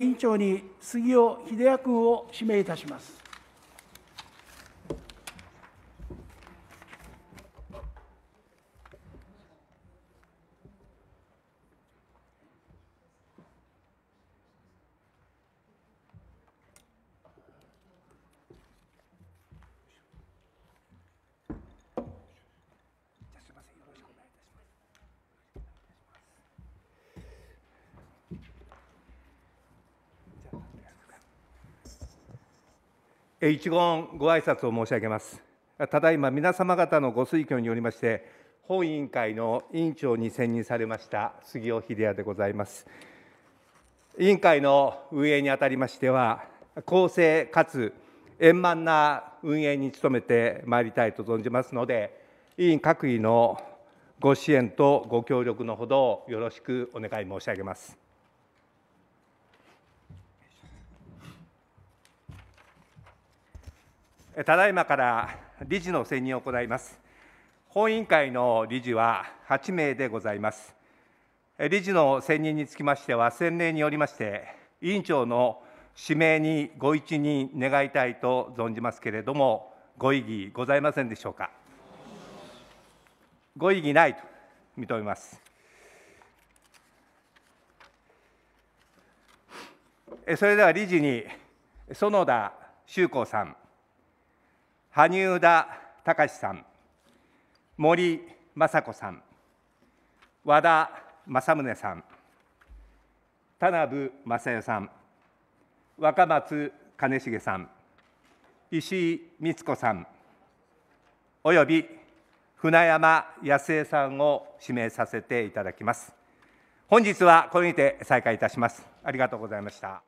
委員長に杉尾秀哉君を指名いたします。一言ご挨拶を申し上げます。ただいま皆様方のご推挙によりまして、本委員会の委員長に選任されました杉尾秀哉でございます。委員会の運営にあたりましては、公正かつ円満な運営に努めてまいりたいと存じますので、委員各位のご支援とご協力のほどよろしくお願い申し上げます。ただいまから理事の選任を行います。本委員会の理事は8名でございます。理事の選任につきましては、先例によりまして、委員長の指名にご一任願いたいと存じますけれども、ご異議ございませんでしょうか。ご異議ないと認めます。それでは理事に園田修子さん羽生田隆さん、森雅子さん、和田政宗さん、田辺正代さん、若松兼重さん、石井光子さん、および船山康江さんを指名させていただきます。本日はこれにて再開いたします。ありがとうございました。